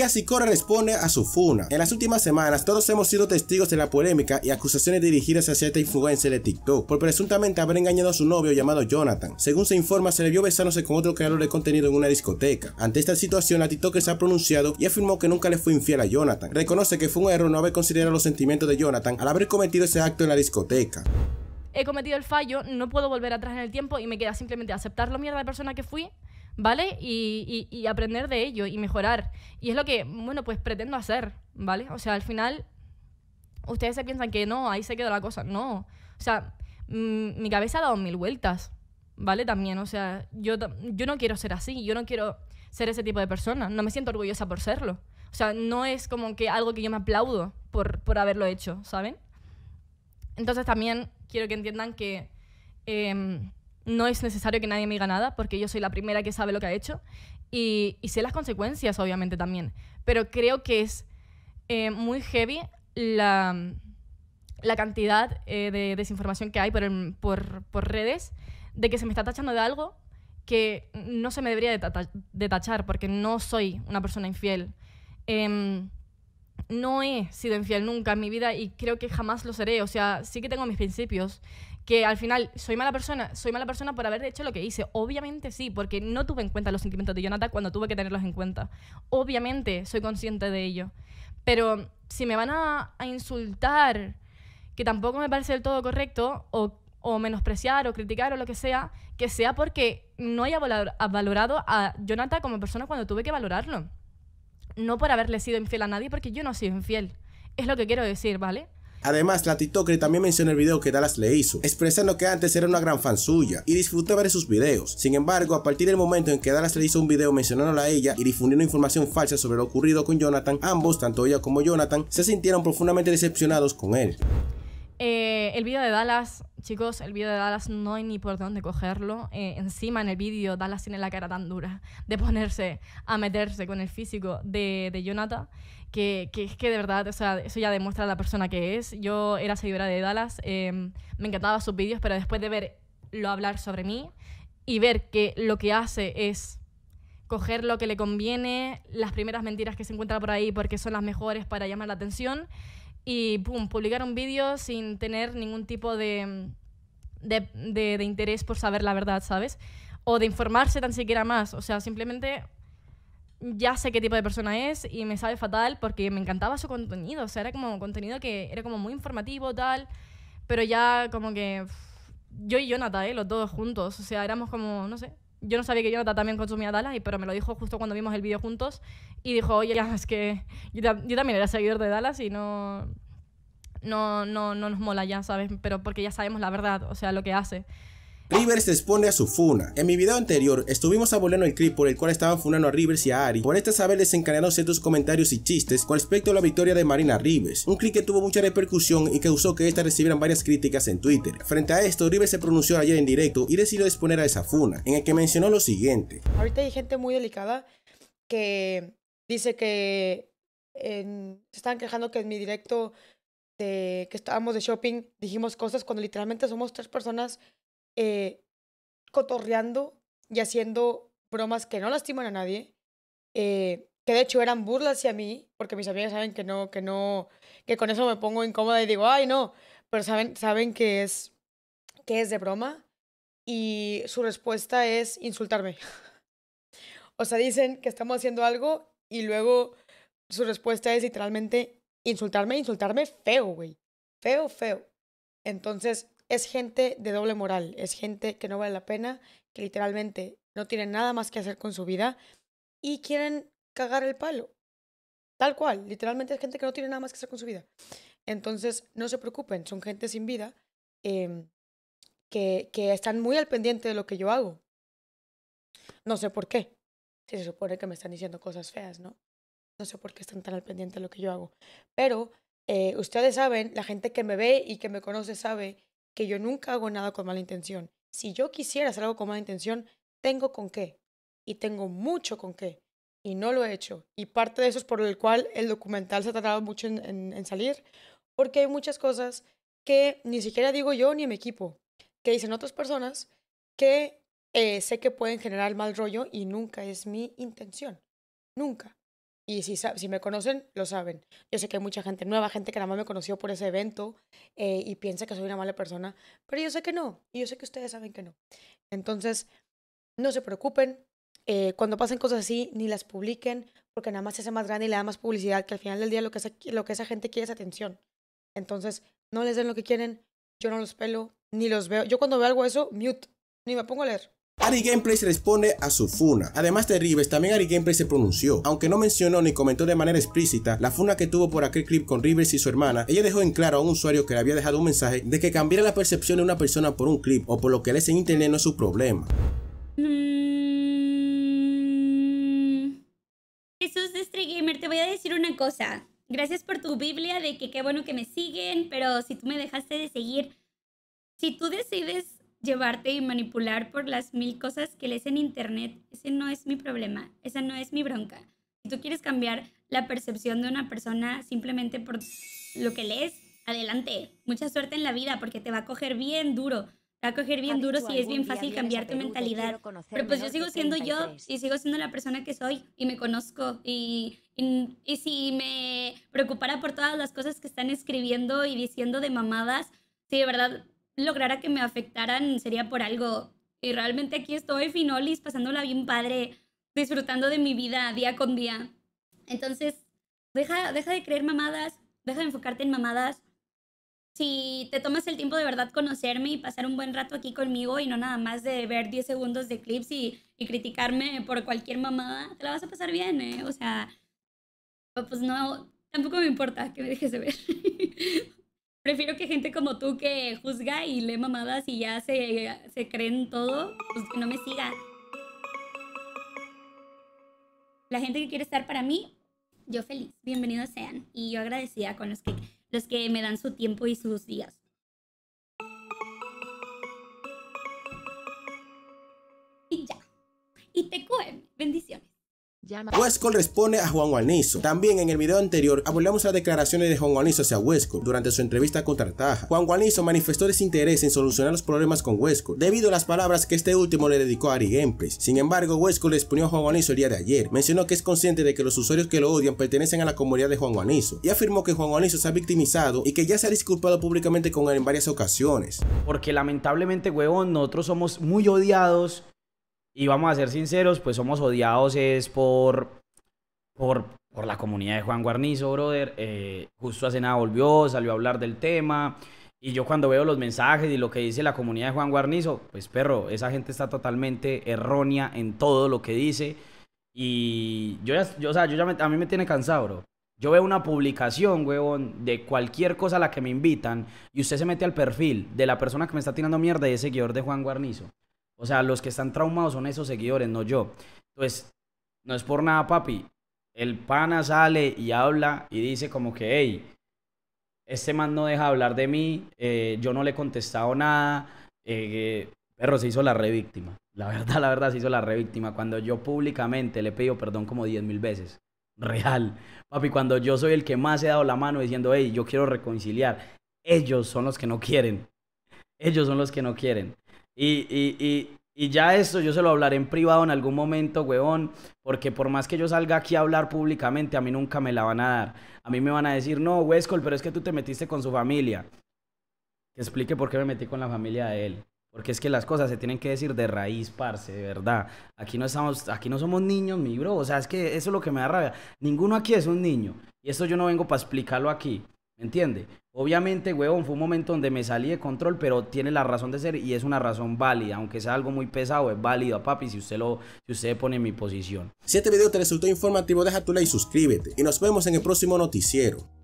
así corre responde a su funa. En las últimas semanas, todos hemos sido testigos de la polémica y acusaciones dirigidas hacia esta influencer de TikTok por presuntamente haber engañado a su novio llamado Jonathan. Según se informa, se le vio besándose con otro creador de contenido en una discoteca. Ante esta situación, la TikTok se ha pronunciado y afirmó que nunca le fue infiel a Jonathan. Reconoce que fue un error no haber considerado los sentimientos de Jonathan al haber cometido ese acto en la discoteca he cometido el fallo, no puedo volver atrás en el tiempo y me queda simplemente aceptar lo mierda de persona que fui ¿vale? Y, aprender de ello y mejorar. Y es lo que, bueno, pues pretendo hacer, ¿vale? O sea, al final, ustedes se piensan que no, ahí se quedó la cosa. No. O sea, mm, mi cabeza ha dado mil vueltas, ¿vale? También, o sea, yo, yo no quiero ser así, yo no quiero ser ese tipo de persona, no me siento orgullosa por serlo. O sea, no es como que algo que yo me aplaudo por, haberlo hecho, ¿saben? Entonces también quiero que entiendan que... Em, no es necesario que nadie me diga nada porque yo soy la primera que sabe lo que ha hecho y, sé las consecuencias, obviamente, también. Pero creo que es eh, muy heavy la, cantidad eh, de desinformación que hay por, redes de que se me está tachando de algo que no se me debería de, tachar porque no soy una persona infiel. Em, no he sido infiel nunca en mi vida y creo que jamás lo seré. O sea, sí que tengo mis principios que al final soy mala persona, soy mala persona por haber hecho lo que hice. Obviamente sí, porque no tuve en cuenta los sentimientos de Jonathan cuando tuve que tenerlos en cuenta. Obviamente soy consciente de ello. Pero si me van a, insultar, que tampoco me parece del todo correcto, o, menospreciar o criticar o lo que sea, que sea porque no haya valorado a Jonathan como persona cuando tuve que valorarlo. No por haberle sido infiel a nadie, porque yo no he sido infiel. Es lo que quiero decir, ¿vale? Además, la TikToker también mencionó el video que Dallas le hizo, expresando que antes era una gran fan suya y disfrutaba ver sus videos. Sin embargo, a partir del momento en que Dallas le hizo un video mencionándola a ella y difundiendo información falsa sobre lo ocurrido con Jonathan, ambos, tanto ella como Jonathan, se sintieron profundamente decepcionados con él. Eh, el vídeo de Dallas, chicos, el vídeo de Dallas no hay ni por dónde cogerlo. Eh, encima en el vídeo Dallas tiene la cara tan dura de ponerse a meterse con el físico de, de Jonathan, que, que, es que de verdad, o sea, eso ya demuestra la persona que es. Yo era seguidora de Dallas, em, me encantaba sus vídeos, pero después de verlo hablar sobre mí y ver que lo que hace es coger lo que le conviene, las primeras mentiras que se encuentra por ahí porque son las mejores para llamar la atención y pum, publicar un vídeo sin tener ningún tipo de, de, de, interés por saber la verdad, ¿sabes? O de informarse tan siquiera más. O sea, simplemente ya sé qué tipo de persona es y me sabe fatal porque me encantaba su contenido. O sea, era como contenido que era como muy informativo, tal, pero ya como que... yo y Jonathan, ¿eh? los dos juntos. O sea, éramos como, no sé, yo no sabía que Jonathan también consumía Dallas, pero me lo dijo justo cuando vimos el vídeo juntos y dijo, oye, ya, es que yo, también era seguidor de Dallas y no, no, no, no nos mola ya, ¿sabes? Pero porque ya sabemos la verdad, o sea, lo que hace. Rivers expone a su funa. En mi video anterior estuvimos aboliendo el clip por el cual estaban funando a Rivers y a Ari por estas haber desencadenado ciertos comentarios y chistes con respecto a la victoria de Marina Rivers, un clip que tuvo mucha repercusión y causó que éstas recibieran varias críticas en Twitter. Frente a esto, Rivers se pronunció ayer en directo y decidió exponer a esa funa, en el que mencionó lo siguiente. Ahorita hay gente muy delicada que dice que se están quejando que en mi directo de que estábamos de shopping dijimos cosas cuando literalmente somos tres personas eh, cotorreando y haciendo bromas que no lastiman a nadie, eh, que de hecho eran burlas hacia mí, porque mis amigas saben que no, que no, que con eso me pongo incómoda y digo, ay no, pero saben, saben que es, que es de broma y su respuesta es insultarme. o sea, dicen que estamos haciendo algo y luego su respuesta es literalmente insultarme, insultarme feo, güey. Feo, feo. Entonces, es gente de doble moral, es gente que no vale la pena, que literalmente no tienen nada más que hacer con su vida y quieren cagar el palo. Tal cual, literalmente es gente que no tiene nada más que hacer con su vida. Entonces, no se preocupen, son gente sin vida em, que, que están muy al pendiente de lo que yo hago. No sé por qué, si se supone que me están diciendo cosas feas, ¿no? No sé por qué están tan al pendiente de lo que yo hago. Pero eh, ustedes saben, la gente que me ve y que me conoce sabe que yo nunca hago nada con mala intención. Si yo quisiera hacer algo con mala intención, tengo con qué. Y tengo mucho con qué. Y no lo he hecho. Y parte de eso es por el cual el documental se ha tardado mucho en, salir. Porque hay muchas cosas que ni siquiera digo yo ni mi equipo. Que dicen otras personas que eh, sé que pueden generar mal rollo y nunca es mi intención. Nunca y si, si me conocen, lo saben. Yo sé que hay mucha gente nueva, gente que nada más me conoció por ese evento eh, y piensa que soy una mala persona, pero yo sé que no, y yo sé que ustedes saben que no. Entonces, no se preocupen, eh, cuando pasen cosas así, ni las publiquen, porque nada más se hace más grande y le da más publicidad, que al final del día lo que, esa, lo que esa gente quiere es atención. Entonces, no les den lo que quieren, yo no los pelo, ni los veo. Yo cuando veo algo eso, mute, ni me pongo a leer. Ari Gameplay se responde a su funa. Además de Rivers, también Ari Gameplay se pronunció. Aunque no mencionó ni comentó de manera explícita la funa que tuvo por aquel clip con Rivers y su hermana, ella dejó en claro a un usuario que le había dejado un mensaje de que cambiar la percepción de una persona por un clip o por lo que le en internet no es su problema. Mm. Jesús de Street Gamer, te voy a decir una cosa. Gracias por tu Biblia de que qué bueno que me siguen, pero si tú me dejaste de seguir, si tú decides llevarte y manipular por las mil cosas que lees en internet, ese no es mi problema, esa no es mi bronca. Si tú quieres cambiar la percepción de una persona simplemente por lo que lees, adelante. Mucha suerte en la vida porque te va a coger bien duro. Te va a coger bien duro si es bien fácil cambiar tu mentalidad. Pero pues yo sigo siendo yo y sigo siendo la persona que soy y me conozco. Y, y, y si me preocupara por todas las cosas que están escribiendo y diciendo de mamadas, si de verdad lograra que me afectaran sería por algo. Y realmente aquí estoy, Finolis, pasándola bien padre, disfrutando de mi vida día con día. Entonces, deja, deja de creer mamadas, deja de enfocarte en mamadas. Si te tomas el tiempo de verdad conocerme y pasar un buen rato aquí conmigo y no nada más de ver 10 segundos de clips y, y criticarme por cualquier mamada, te la vas a pasar bien, ¿eh? O sea, pues no, tampoco me importa que me dejes de ver. prefiero que gente como tú que juzga y lee mamadas y ya se, se creen todo, pues que no me siga. La gente que quiere estar para mí, yo feliz, bienvenidos sean. Y yo agradecida con los que, los que me dan su tiempo y sus días. Huesco responde a Juan Guanizo. También en el video anterior abordamos las declaraciones de Juan Guanizo hacia Huesco durante su entrevista con Tartaja. Juan Guanizo manifestó desinterés en solucionar los problemas con Huesco debido a las palabras que este último le dedicó a Ari Sin embargo, le expuso a Juan Guarnizo el día de ayer. Mencionó que es consciente de que los usuarios que lo odian pertenecen a la comunidad de Juan Guanizo y afirmó que Juan Guanizo se ha victimizado y que ya se ha disculpado públicamente con él en varias ocasiones. Porque lamentablemente, huevón, nosotros somos muy odiados y vamos a ser sinceros, pues somos odiados por, por, por la comunidad de Juan Guarnizo, brother. Eh, justo hace nada volvió, salió a hablar del tema. Y yo cuando veo los mensajes y lo que dice la comunidad de Juan Guarnizo, pues perro, esa gente está totalmente errónea en todo lo que dice. Y yo ya, yo, o sea, yo ya a mí me tiene cansado, bro. Yo veo una publicación, huevón, de cualquier cosa a la que me invitan y usted se mete al perfil de la persona que me está tirando mierda y es seguidor de Juan Guarnizo. O sea, los que están traumados son esos seguidores, no yo. Entonces, no es por nada, papi. El pana sale y habla y dice como que, hey, este man no deja hablar de mí, eh, yo no le he contestado nada, eh, pero se hizo la revíctima. La verdad, la verdad, se hizo la revíctima. Cuando yo públicamente le pido perdón como 10 mil veces. Real. Papi, cuando yo soy el que más he dado la mano diciendo, hey, yo quiero reconciliar. Ellos son los que no quieren. Ellos son los que no quieren. Y, y, y, y ya esto yo se lo hablaré en privado en algún momento, huevón, porque por más que yo salga aquí a hablar públicamente, a mí nunca me la van a dar. A mí me van a decir, no, Huescol, pero es que tú te metiste con su familia. Que explique por qué me metí con la familia de él. Porque es que las cosas se tienen que decir de raíz, parce, de verdad. Aquí no estamos, aquí no somos niños, mi bro. O sea, es que eso es lo que me da rabia. Ninguno aquí es un niño. Y eso yo no vengo para explicarlo aquí. ¿Entiende? Obviamente, huevón, fue un momento donde me salí de control, pero tiene la razón de ser y es una razón válida, aunque sea algo muy pesado, es válido a papi si usted lo si usted pone en mi posición. Si este video te resultó informativo, deja tu like y suscríbete y nos vemos en el próximo noticiero.